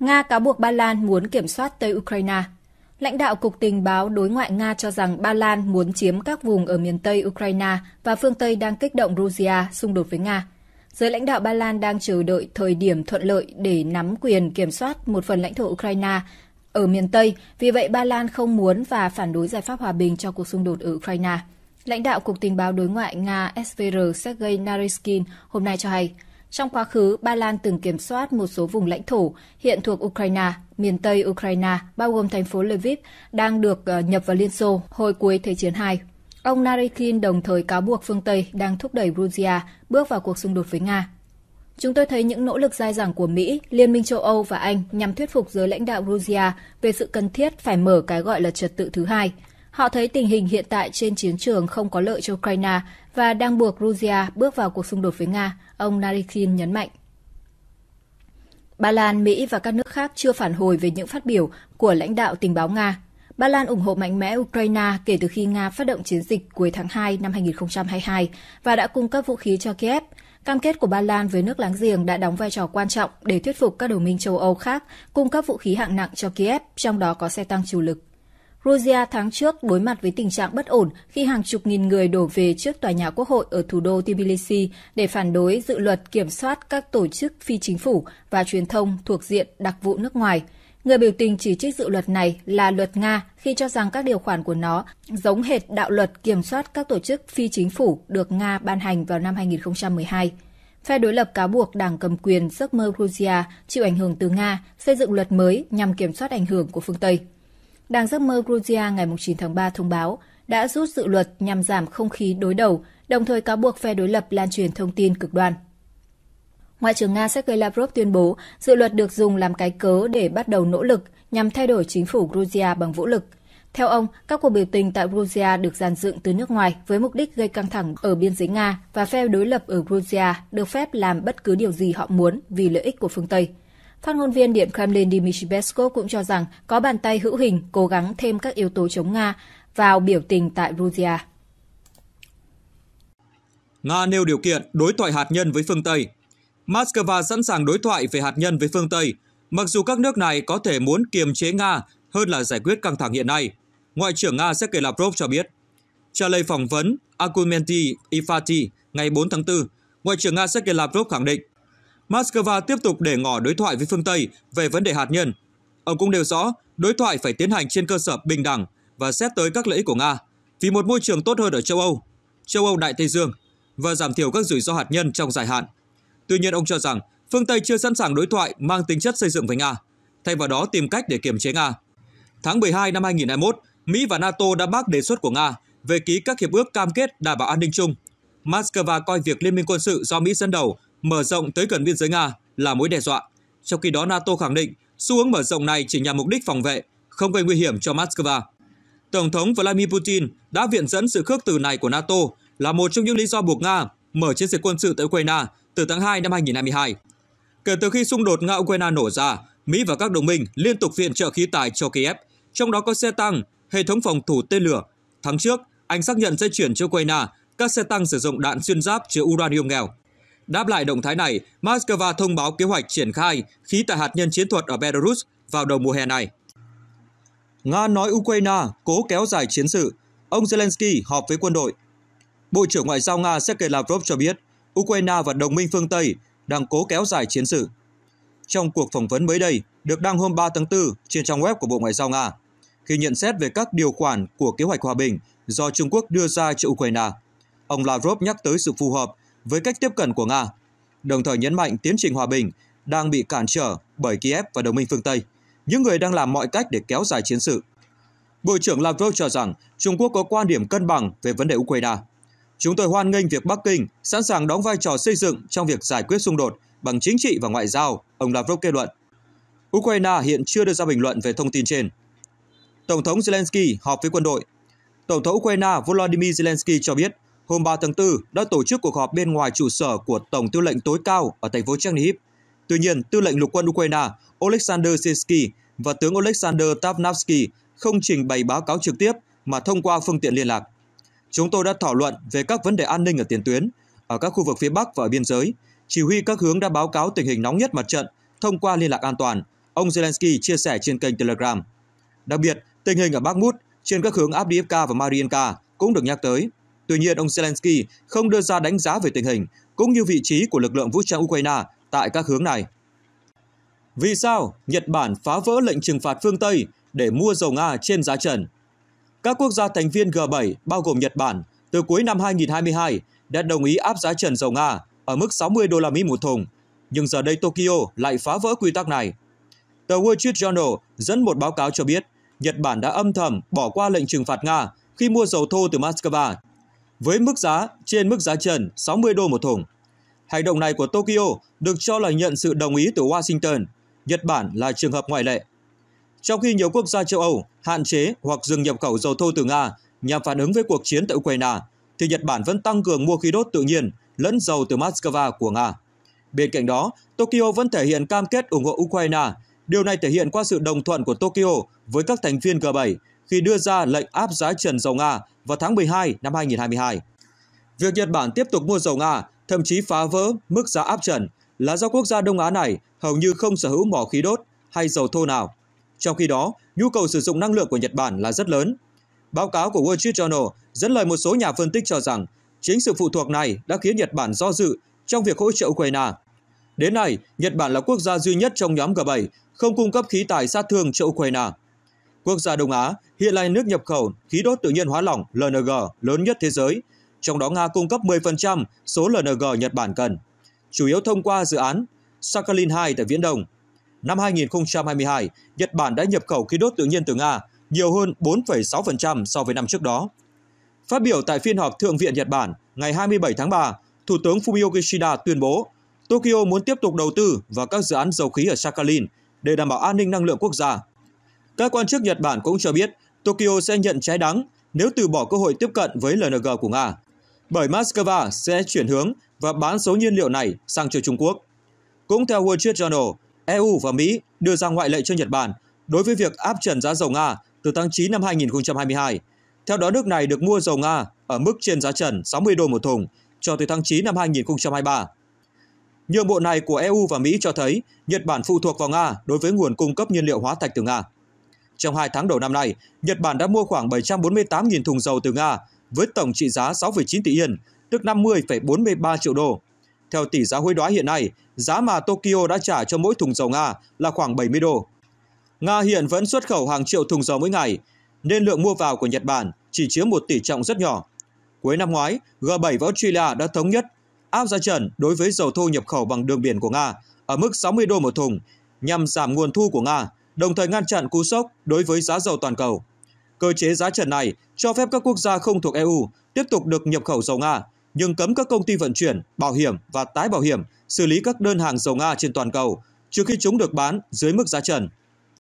Nga cáo buộc Ba Lan muốn kiểm soát Tây Ukraine. Lãnh đạo Cục Tình báo Đối ngoại Nga cho rằng Ba Lan muốn chiếm các vùng ở miền Tây Ukraine và phương Tây đang kích động Georgia xung đột với Nga. Giới lãnh đạo Ba Lan đang chờ đợi thời điểm thuận lợi để nắm quyền kiểm soát một phần lãnh thổ Ukraine ở miền Tây, vì vậy Ba Lan không muốn và phản đối giải pháp hòa bình cho cuộc xung đột ở Ukraine. Lãnh đạo Cục Tình báo Đối ngoại Nga SVR Sergei Naryshkin hôm nay cho hay, trong quá khứ, Ba Lan từng kiểm soát một số vùng lãnh thổ hiện thuộc Ukraine, miền Tây Ukraine, bao gồm thành phố Lviv, đang được ờ, nhập vào Liên Xô hồi cuối Thế chiến II. Ông Narykin đồng thời cáo buộc phương Tây đang thúc đẩy Georgia bước vào cuộc xung đột với Nga. Chúng tôi thấy những nỗ lực dai dẳng của Mỹ, Liên minh châu Âu và Anh nhằm thuyết phục giới lãnh đạo Georgia về sự cần thiết phải mở cái gọi là trật tự thứ hai. Họ thấy tình hình hiện tại trên chiến trường không có lợi cho Ukraine và đang buộc Georgia bước vào cuộc xung đột với Nga, ông Narikin nhấn mạnh. Ba Lan, Mỹ và các nước khác chưa phản hồi về những phát biểu của lãnh đạo tình báo Nga. Ba Lan ủng hộ mạnh mẽ Ukraine kể từ khi Nga phát động chiến dịch cuối tháng 2 năm 2022 và đã cung cấp vũ khí cho Kiev. Cam kết của Ba Lan với nước láng giềng đã đóng vai trò quan trọng để thuyết phục các đồng minh châu Âu khác cung cấp vũ khí hạng nặng cho Kiev, trong đó có xe tăng chủ lực. Georgia tháng trước đối mặt với tình trạng bất ổn khi hàng chục nghìn người đổ về trước tòa nhà quốc hội ở thủ đô Tbilisi để phản đối dự luật kiểm soát các tổ chức phi chính phủ và truyền thông thuộc diện đặc vụ nước ngoài. Người biểu tình chỉ trích dự luật này là luật Nga khi cho rằng các điều khoản của nó giống hệt đạo luật kiểm soát các tổ chức phi chính phủ được Nga ban hành vào năm 2012. Phe đối lập cáo buộc đảng cầm quyền giấc mơ Georgia chịu ảnh hưởng từ Nga xây dựng luật mới nhằm kiểm soát ảnh hưởng của phương Tây. Đảng Giấc mơ Georgia ngày 9 tháng 3 thông báo đã rút dự luật nhằm giảm không khí đối đầu, đồng thời cáo buộc phe đối lập lan truyền thông tin cực đoan. Ngoại trưởng Nga Sergei Lavrov tuyên bố dự luật được dùng làm cái cớ để bắt đầu nỗ lực nhằm thay đổi chính phủ Georgia bằng vũ lực. Theo ông, các cuộc biểu tình tại Georgia được dàn dựng từ nước ngoài với mục đích gây căng thẳng ở biên giới Nga và phe đối lập ở Georgia được phép làm bất cứ điều gì họ muốn vì lợi ích của phương Tây. Phát ngôn viên Điện Kremlin Dmitry Peskov cũng cho rằng có bàn tay hữu hình cố gắng thêm các yếu tố chống Nga vào biểu tình tại Georgia. Nga nêu điều kiện đối thoại hạt nhân với phương Tây. Moscow sẵn sàng đối thoại về hạt nhân với phương Tây, mặc dù các nước này có thể muốn kiềm chế Nga hơn là giải quyết căng thẳng hiện nay, Ngoại trưởng Nga Sergei Lavrov cho biết. Trả lời phỏng vấn Akumenti Ifati ngày 4 tháng 4, Ngoại trưởng Nga Sergei Lavrov khẳng định Moscow tiếp tục để ngỏ đối thoại với phương Tây về vấn đề hạt nhân. Ông cũng nêu rõ đối thoại phải tiến hành trên cơ sở bình đẳng và xét tới các lợi ích của Nga vì một môi trường tốt hơn ở châu Âu, châu Âu Đại Tây Dương và giảm thiểu các rủi ro hạt nhân trong dài hạn. Tuy nhiên, ông cho rằng phương Tây chưa sẵn sàng đối thoại mang tính chất xây dựng với Nga, thay vào đó tìm cách để kiềm chế Nga. Tháng 12 năm 2021, Mỹ và NATO đã bác đề xuất của Nga về ký các hiệp ước cam kết đảm bảo an ninh chung. Moscow coi việc liên minh quân sự do Mỹ dẫn đầu mở rộng tới gần biên giới Nga là mối đe dọa. Trong khi đó NATO khẳng định xu hướng mở rộng này chỉ nhằm mục đích phòng vệ, không gây nguy hiểm cho Moscow. Tổng thống Vladimir Putin đã viện dẫn sự khước từ này của NATO là một trong những lý do buộc Nga mở chiến dịch quân sự tới Ukraine từ tháng 2 năm 2022. Kể từ khi xung đột Nga-Ukraine nổ ra, Mỹ và các đồng minh liên tục viện trợ khí tài cho Kiev, trong đó có xe tăng, hệ thống phòng thủ tên lửa. Tháng trước, Anh xác nhận sẽ chuyển cho Ukraine các xe tăng sử dụng đạn xuyên giáp chứa uranium nghèo. Đáp lại động thái này, Moscow thông báo kế hoạch triển khai khí tài hạt nhân chiến thuật ở Belarus vào đầu mùa hè này. Nga nói Ukraine cố kéo dài chiến sự, ông Zelensky họp với quân đội. Bộ trưởng Ngoại giao Nga Sergei Lavrov cho biết, Ukraine và đồng minh phương Tây đang cố kéo dài chiến sự. Trong cuộc phỏng vấn mới đây, được đăng hôm 3 tháng 4 trên trang web của Bộ Ngoại giao Nga, khi nhận xét về các điều khoản của kế hoạch hòa bình do Trung Quốc đưa ra cho Ukraine, ông Lavrov nhắc tới sự phù hợp với cách tiếp cận của Nga, đồng thời nhấn mạnh tiến trình hòa bình đang bị cản trở bởi Kiev và đồng minh phương Tây, những người đang làm mọi cách để kéo dài chiến sự. Bộ trưởng Lavrov cho rằng Trung Quốc có quan điểm cân bằng về vấn đề Ukraine. Chúng tôi hoan nghênh việc Bắc Kinh sẵn sàng đóng vai trò xây dựng trong việc giải quyết xung đột bằng chính trị và ngoại giao, ông Lavrov kết luận. Ukraine hiện chưa đưa ra bình luận về thông tin trên. Tổng thống Zelensky họp với quân đội. Tổng thống Ukraine Volodymyr Zelensky cho biết hôm 3 tháng 4 đã tổ chức cuộc họp bên ngoài trụ sở của Tổng tư lệnh tối cao ở thành phố Chernihiv. Tuy nhiên, tư lệnh lục quân Ukraine Oleksandr Sinsky và tướng Oleksandr Tavnavsky không trình bày báo cáo trực tiếp mà thông qua phương tiện liên lạc. Chúng tôi đã thảo luận về các vấn đề an ninh ở tiền tuyến, ở các khu vực phía Bắc và ở biên giới. Chỉ huy các hướng đã báo cáo tình hình nóng nhất mặt trận thông qua liên lạc an toàn, ông Zelensky chia sẻ trên kênh Telegram. Đặc biệt, tình hình ở Bakhmut trên các hướng Abdiivka và Mariinka cũng được nhắc tới. Tuy nhiên, ông Zelensky không đưa ra đánh giá về tình hình cũng như vị trí của lực lượng vũ trang Ukraine tại các hướng này. Vì sao Nhật Bản phá vỡ lệnh trừng phạt phương Tây để mua dầu Nga trên giá trần? Các quốc gia thành viên G7 bao gồm Nhật Bản từ cuối năm 2022 đã đồng ý áp giá trần dầu Nga ở mức 60 đô la Mỹ một thùng, nhưng giờ đây Tokyo lại phá vỡ quy tắc này. Tờ Wall Street Journal dẫn một báo cáo cho biết Nhật Bản đã âm thầm bỏ qua lệnh trừng phạt Nga khi mua dầu thô từ Moscow với mức giá trên mức giá trần 60 đô một thùng. Hành động này của Tokyo được cho là nhận sự đồng ý từ Washington. Nhật Bản là trường hợp ngoại lệ. Trong khi nhiều quốc gia châu Âu hạn chế hoặc dừng nhập khẩu dầu thô từ Nga nhằm phản ứng với cuộc chiến tại Ukraine, thì Nhật Bản vẫn tăng cường mua khí đốt tự nhiên lẫn dầu từ Moscow của Nga. Bên cạnh đó, Tokyo vẫn thể hiện cam kết ủng hộ Ukraine. Điều này thể hiện qua sự đồng thuận của Tokyo với các thành viên G7 khi đưa ra lệnh áp giá trần dầu Nga vào tháng 12 năm 2022. Việc Nhật Bản tiếp tục mua dầu Nga, thậm chí phá vỡ mức giá áp trần là do quốc gia Đông Á này hầu như không sở hữu mỏ khí đốt hay dầu thô nào. Trong khi đó, nhu cầu sử dụng năng lượng của Nhật Bản là rất lớn. Báo cáo của Wall Street Journal dẫn lời một số nhà phân tích cho rằng chính sự phụ thuộc này đã khiến Nhật Bản do dự trong việc hỗ trợ Ukraine. Đến nay, Nhật Bản là quốc gia duy nhất trong nhóm G7 không cung cấp khí tài sát thương cho Ukraine quốc gia Đông Á hiện là nước nhập khẩu khí đốt tự nhiên hóa lỏng LNG lớn nhất thế giới, trong đó Nga cung cấp 10% số LNG Nhật Bản cần, chủ yếu thông qua dự án Sakhalin 2 tại Viễn Đông. Năm 2022, Nhật Bản đã nhập khẩu khí đốt tự nhiên từ Nga nhiều hơn 4,6% so với năm trước đó. Phát biểu tại phiên họp Thượng viện Nhật Bản ngày 27 tháng 3, Thủ tướng Fumio Kishida tuyên bố Tokyo muốn tiếp tục đầu tư vào các dự án dầu khí ở Sakhalin để đảm bảo an ninh năng lượng quốc gia các quan chức Nhật Bản cũng cho biết Tokyo sẽ nhận trái đắng nếu từ bỏ cơ hội tiếp cận với LNG của Nga, bởi Moscow sẽ chuyển hướng và bán số nhiên liệu này sang cho Trung Quốc. Cũng theo Wall Street Journal, EU và Mỹ đưa ra ngoại lệ cho Nhật Bản đối với việc áp trần giá dầu Nga từ tháng 9 năm 2022. Theo đó, nước này được mua dầu Nga ở mức trên giá trần 60 đô một thùng cho tới tháng 9 năm 2023. Nhượng bộ này của EU và Mỹ cho thấy Nhật Bản phụ thuộc vào Nga đối với nguồn cung cấp nhiên liệu hóa thạch từ Nga. Trong 2 tháng đầu năm nay, Nhật Bản đã mua khoảng 748.000 thùng dầu từ Nga với tổng trị giá 6,9 tỷ yên, tức 50,43 triệu đô. Theo tỷ giá hối đoái hiện nay, giá mà Tokyo đã trả cho mỗi thùng dầu Nga là khoảng 70 đô. Nga hiện vẫn xuất khẩu hàng triệu thùng dầu mỗi ngày, nên lượng mua vào của Nhật Bản chỉ chiếm một tỷ trọng rất nhỏ. Cuối năm ngoái, G7 và Australia đã thống nhất áp giá trần đối với dầu thô nhập khẩu bằng đường biển của Nga ở mức 60 đô một thùng nhằm giảm nguồn thu của Nga đồng thời ngăn chặn cú sốc đối với giá dầu toàn cầu. Cơ chế giá trần này cho phép các quốc gia không thuộc EU tiếp tục được nhập khẩu dầu Nga, nhưng cấm các công ty vận chuyển, bảo hiểm và tái bảo hiểm xử lý các đơn hàng dầu Nga trên toàn cầu trừ khi chúng được bán dưới mức giá trần.